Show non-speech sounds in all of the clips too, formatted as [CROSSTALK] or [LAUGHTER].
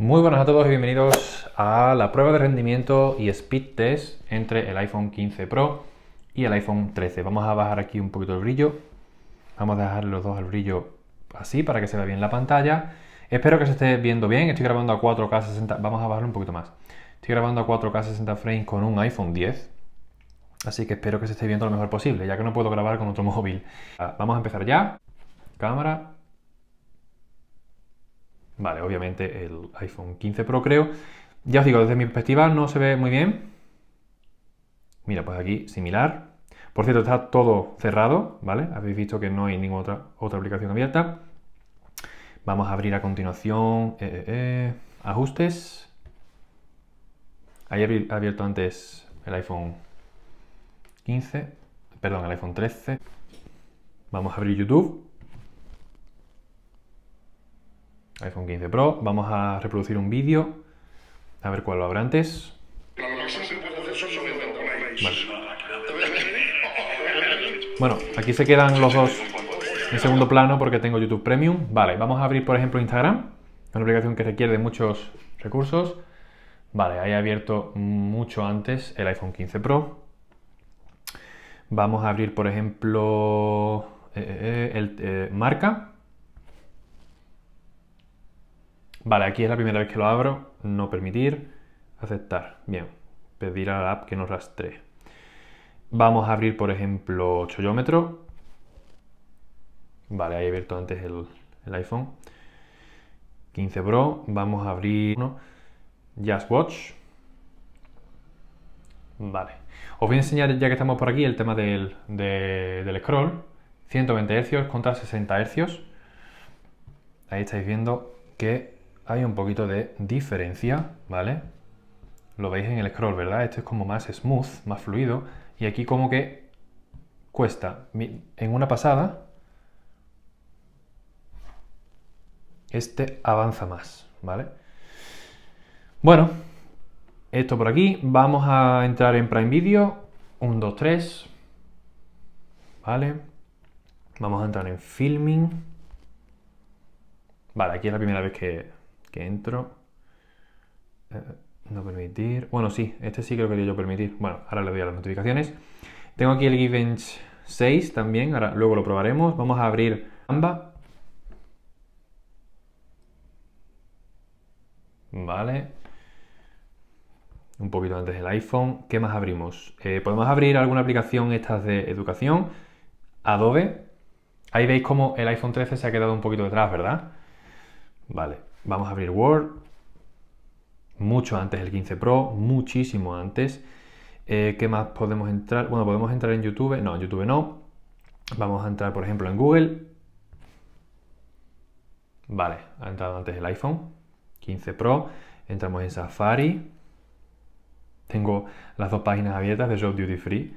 Muy buenas a todos y bienvenidos a la prueba de rendimiento y speed test entre el iPhone 15 Pro y el iPhone 13. Vamos a bajar aquí un poquito el brillo. Vamos a dejar los dos al brillo así para que se vea bien la pantalla. Espero que se esté viendo bien. Estoy grabando a 4K 60. Vamos a bajarlo un poquito más. Estoy grabando a 4K 60 frames con un iPhone 10. Así que espero que se esté viendo lo mejor posible, ya que no puedo grabar con otro [LAUGHS] móvil. Ah, vamos a empezar ya. Cámara, Vale, obviamente el iPhone 15 Pro creo. Ya os digo, desde mi perspectiva no se ve muy bien. Mira, pues aquí similar. Por cierto, está todo cerrado, ¿vale? Habéis visto que no hay ninguna otra, aplicación abierta. Vamos a abrir a continuación eh, eh, eh, ajustes. Ahí he abierto antes el iPhone 15, perdón, el iPhone 13. Vamos a abrir YouTube. iPhone 15 Pro. Vamos a reproducir un vídeo. A ver cuál lo habrá antes. Bueno, aquí se quedan los dos en segundo plano porque tengo YouTube Premium. Vale, vamos a abrir por ejemplo Instagram, una aplicación que requiere de muchos recursos. Vale, ahí abierto mucho antes el iPhone 15 Pro. Vamos a abrir por ejemplo eh, eh, eh, el, marca. Vale, aquí es la primera vez que lo abro. No permitir. Aceptar. Bien. Pedir a la app que nos rastree. Vamos a abrir, por ejemplo, 8 Vale, ahí he abierto antes el, iPhone. 15 Pro. Vamos a abrir Just Watch. Vale. Os voy a enseñar, ya que estamos por aquí, el tema del, del scroll. 120 Hz contra 60 Hz. Ahí estáis viendo que hay un poquito de diferencia, ¿vale? Lo veis en el scroll, ¿verdad? Este es como más smooth, más fluido. Y aquí como que cuesta. En una pasada, este avanza más, ¿vale? Bueno, esto por aquí. Vamos a entrar en Prime Video. 1, 2, 3. ¿Vale? Vamos a entrar en Filming. Vale, aquí es la primera vez que, entro. Eh, no permitir. Bueno, sí, este sí creo que yo permitir. Bueno, ahora le doy a las notificaciones. Tengo aquí el Givench 6 también, ahora luego lo probaremos. Vamos a abrir Canva. Vale. Un poquito antes del iPhone. ¿Qué más abrimos? Eh, podemos abrir alguna aplicación estas de educación. Adobe. Ahí veis cómo el iPhone 13 se ha quedado un poquito detrás, ¿verdad? Vale. Vamos a abrir Word, mucho antes del 15 Pro, muchísimo antes. Eh, ¿Qué más podemos entrar? Bueno, podemos entrar en YouTube, no, en YouTube no. Vamos a entrar, por ejemplo, en Google. Vale, ha entrado antes el iPhone 15 Pro. Entramos en Safari. Tengo las dos páginas abiertas de Shop Duty Free.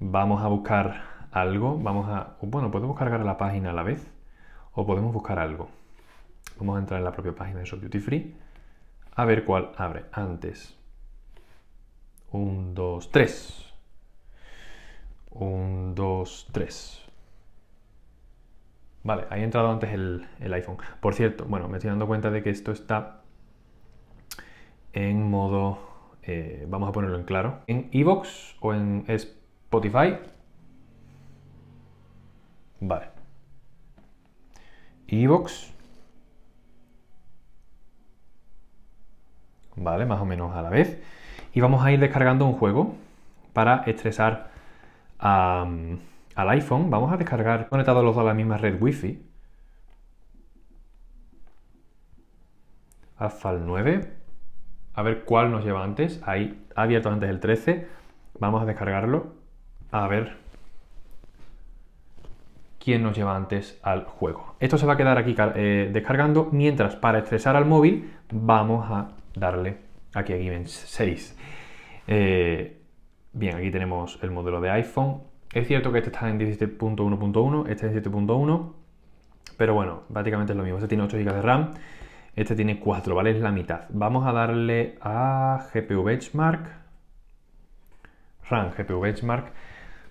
Vamos a buscar algo. Vamos a. Bueno, podemos cargar la página a la vez o podemos buscar algo. Vamos a entrar en la propia página de Shop beauty Free a ver cuál abre antes. 1, 2, 3. 1, 2, 3. Vale, ahí ha entrado antes el, iPhone. Por cierto, bueno, me estoy dando cuenta de que esto está en modo, eh, vamos a ponerlo en claro, en Evox o en Spotify. Vale. Evox ¿vale? Más o menos a la vez. Y vamos a ir descargando un juego para estresar al iPhone. Vamos a descargar conectados los dos a la misma red wifi fi fall 9. A ver cuál nos lleva antes. Ahí ha abierto antes el 13. Vamos a descargarlo. A ver quién nos lleva antes al juego. Esto se va a quedar aquí eh, descargando, mientras para estresar al móvil vamos a darle aquí a Given 6. bien, aquí tenemos el modelo de iPhone. Es cierto que este está en 17.1.1, este en 7.1, pero bueno, básicamente es lo mismo. Este tiene 8 GB de RAM, este tiene 4, ¿vale? Es la mitad. Vamos a darle a GPU Benchmark, RAM GPU Benchmark.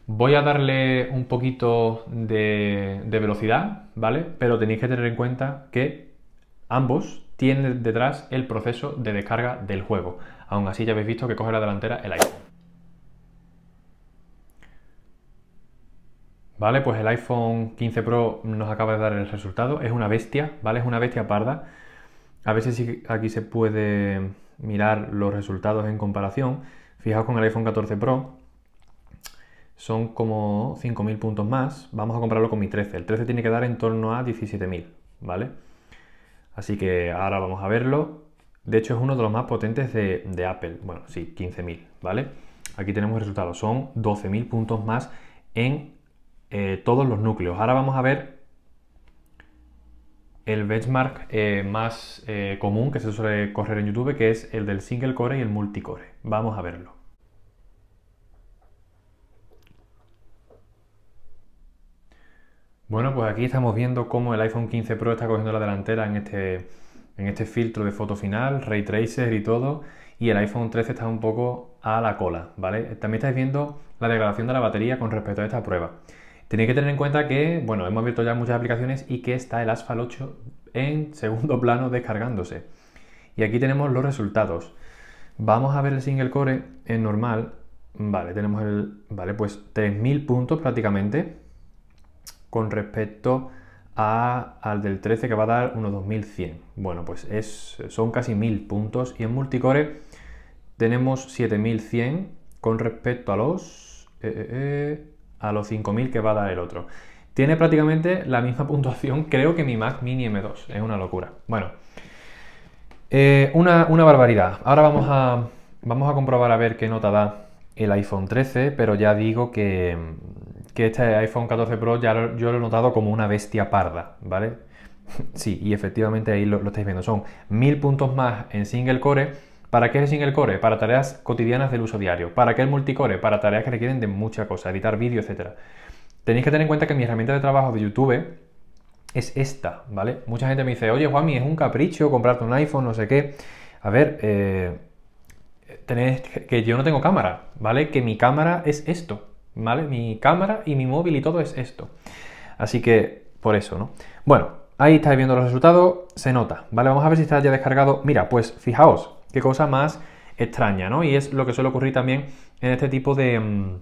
Voy a darle un poquito de velocidad, ¿vale? Pero tenéis que tener en cuenta que ambos tiene detrás el proceso de descarga del juego. Aún así ya habéis visto que coge la delantera el iPhone. ¿Vale? Pues el iPhone 15 Pro nos acaba de dar el resultado. Es una bestia, ¿vale? Es una bestia parda. A ver si aquí se puede mirar los resultados en comparación. Fijaos con el iPhone 14 Pro, son como 5.000 puntos más. Vamos a compararlo con mi 13. El 13 tiene que dar en torno a 17.000, ¿vale? Así que ahora vamos a verlo. De hecho, es uno de los más potentes de, Apple. Bueno, sí, 15.000, ¿vale? Aquí tenemos resultados. resultado. Son 12.000 puntos más en eh, todos los núcleos. Ahora vamos a ver el benchmark eh, más eh, común que se suele correr en YouTube, que es el del single core y el multicore. Vamos a verlo. Bueno, pues aquí estamos viendo cómo el iPhone 15 Pro está cogiendo la delantera en este, en este filtro de foto final, ray tracer y todo, y el iPhone 13 está un poco a la cola, ¿vale? También estáis viendo la degradación de la batería con respecto a esta prueba. Tenéis que tener en cuenta que, bueno, hemos abierto ya muchas aplicaciones y que está el Asphalt 8 en segundo plano descargándose. Y aquí tenemos los resultados. Vamos a ver el single core en normal. Vale, tenemos el... Vale, pues 3.000 puntos prácticamente con respecto al del 13 que va a dar unos 2100. Bueno, pues es, son casi 1000 puntos y en multicore tenemos 7100 con respecto a los, eh, eh, eh, a los 5000 que va a dar el otro. Tiene prácticamente la misma [LAUGHS] puntuación, creo que mi Mac Mini M2. Es una locura. Bueno, una, barbaridad. Ahora vamos a, vamos a comprobar a ver qué nota da el iPhone 13, pero ya digo que que este iPhone 14 Pro ya yo lo he notado como una bestia parda, ¿vale? [LAUGHS] sí, y efectivamente ahí lo, estáis viendo. Son mil puntos más en single core. ¿Para qué es el single core? Para tareas cotidianas del uso diario. ¿Para qué el multicore? Para tareas que requieren de mucha cosa, editar vídeo, etc. Tenéis que tener en cuenta que mi herramienta de trabajo de YouTube es esta, ¿vale? Mucha gente me dice, oye Juanmi, es un capricho comprarte un iPhone, no sé qué. A ver, eh, tenéis que yo no tengo cámara, ¿vale? Que mi cámara es esto, ¿vale? Mi cámara y mi móvil y todo es esto. Así que, por eso, ¿no? Bueno, ahí estáis viendo los resultados, se nota, ¿vale? Vamos a ver si está ya descargado. Mira, pues fijaos, qué cosa más extraña, ¿no? Y es lo que suele ocurrir también en este tipo de, mm,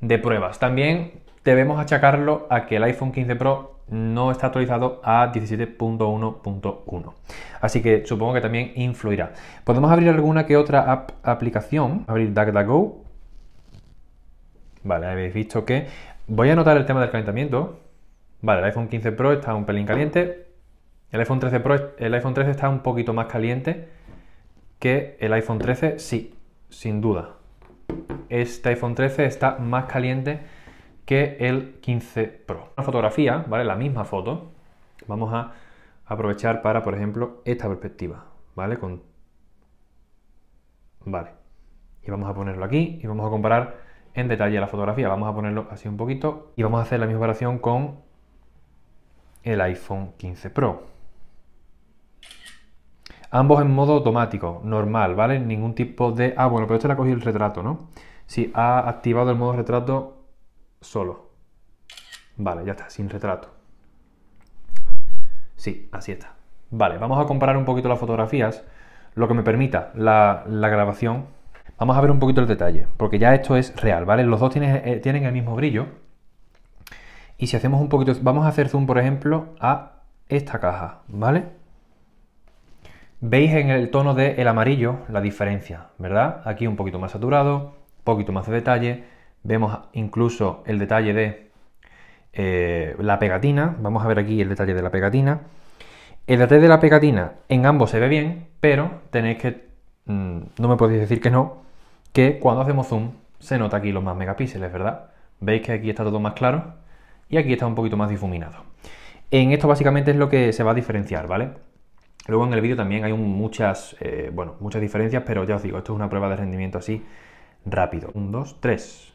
de pruebas. También debemos achacarlo a que el iPhone 15 Pro no está actualizado a 17.1.1. Así que supongo que también influirá. Podemos abrir alguna que otra aplicación, abrir DuckDuckGo Vale, habéis visto que... Voy a anotar el tema del calentamiento. Vale, el iPhone 15 Pro está un pelín caliente. El iPhone 13 Pro, el iPhone 13 está un poquito más caliente que el iPhone 13, sí, sin duda. Este iPhone 13 está más caliente que el 15 Pro. Una fotografía, ¿vale? La misma foto. Vamos a aprovechar para, por ejemplo, esta perspectiva, ¿vale? Con... Vale. Y vamos a ponerlo aquí y vamos a comparar en detalle la fotografía. Vamos a ponerlo así un poquito y vamos a hacer la misma operación con el iPhone 15 Pro. Ambos en modo automático, normal, ¿vale? Ningún tipo de... Ah, bueno, pero este le ha cogido el retrato, ¿no? Sí, ha activado el modo retrato solo. Vale, ya está, sin retrato. Sí, así está. Vale, vamos a comparar un poquito las fotografías, lo que me permita la grabación Vamos a ver un poquito el detalle, porque ya esto es real, ¿vale? Los dos eh, tienen, el mismo brillo. Y si hacemos un poquito, vamos a hacer zoom, por ejemplo, a esta caja, ¿vale? Veis en el tono del amarillo la diferencia, ¿verdad? Aquí un poquito más saturado, un poquito más de detalle. Vemos incluso el detalle de eh, la pegatina. Vamos a ver aquí el detalle de la pegatina. El detalle de la pegatina en ambos se ve bien, pero tenéis que Mm, no me podéis decir que no, que cuando hacemos zoom se nota aquí los más megapíxeles, ¿verdad? Veis que aquí está todo más claro y aquí está un poquito más difuminado. En esto básicamente es lo que se va a diferenciar, ¿vale? Luego en el vídeo también hay muchas, eh, bueno, muchas diferencias, pero ya os digo, esto es una prueba de rendimiento así rápido. Un, dos, tres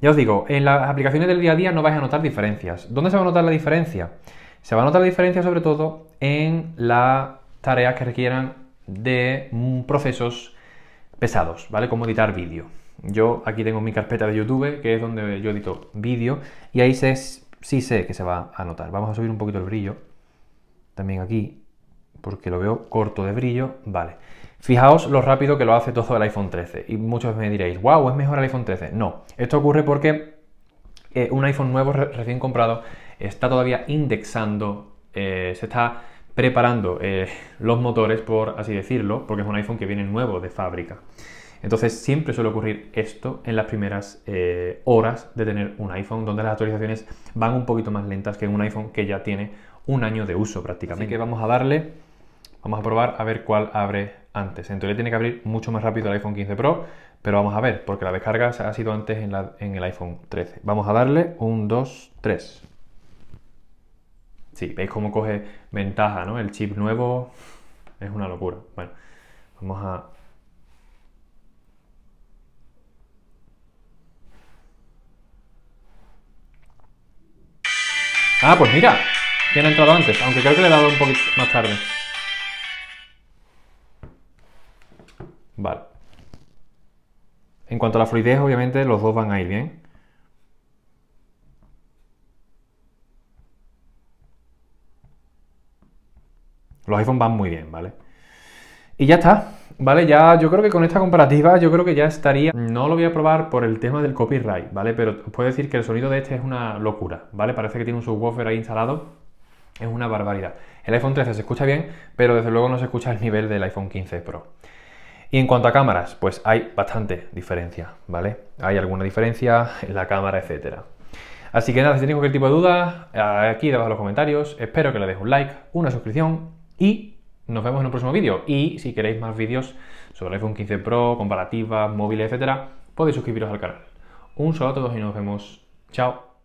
Ya os digo, en las aplicaciones del día a día no vais a notar diferencias. ¿Dónde se va a notar la diferencia? Se va a notar la diferencia sobre todo en las tareas que requieran de mm, procesos pesados, ¿vale? Como editar vídeo. Yo aquí tengo mi carpeta de YouTube, que es donde yo edito vídeo, y ahí sí sé que se va a notar. Vamos a subir un poquito el brillo, también aquí, porque lo veo corto de brillo, vale. Fijaos lo rápido que lo hace todo el iPhone 13, y muchos me diréis, wow, es mejor el iPhone 13. No, esto ocurre porque eh, un iPhone nuevo recién comprado está todavía indexando, eh, se está preparando eh, los motores, por así decirlo, porque es un iPhone que viene nuevo de fábrica. Entonces siempre suele ocurrir esto en las primeras eh, horas de tener un iPhone, donde las actualizaciones van un poquito más lentas que en un iPhone que ya tiene un año de uso prácticamente. Así que vamos a darle, vamos a probar a ver cuál abre antes. entonces tiene que abrir mucho más rápido el iPhone 15 Pro, pero vamos a ver, porque la descarga ha sido antes en, en el iPhone 13. Vamos a darle un 2, 3. Sí, veis cómo coge ventaja, ¿no? El chip nuevo es una locura. Bueno, vamos a... Ah, pues mira, ya ha entrado antes? Aunque creo que le he dado un poquito más tarde. Vale. En cuanto a la fluidez, obviamente los dos van a ir bien. Los iPhones van muy bien, ¿vale? Y ya está, ¿vale? Ya yo creo que con esta comparativa yo creo que ya estaría... No lo voy a probar por el tema del copyright, ¿vale? Pero os puedo decir que el sonido de este es una locura, ¿vale? Parece que tiene un subwoofer ahí instalado. Es una barbaridad. El iPhone 13 se escucha bien, pero desde luego no se escucha el nivel del iPhone 15 Pro. Y en cuanto a cámaras, pues hay bastante diferencia, ¿vale? Hay alguna diferencia en la cámara, etcétera. Así que nada, si tenéis cualquier tipo de duda, aquí debajo en los comentarios. Espero que le deis un like, una suscripción y nos vemos en un próximo vídeo. Y si queréis más vídeos sobre el iPhone 15 Pro, comparativas, móviles, etcétera, podéis suscribiros al canal. Un saludo a todos y nos vemos. Chao.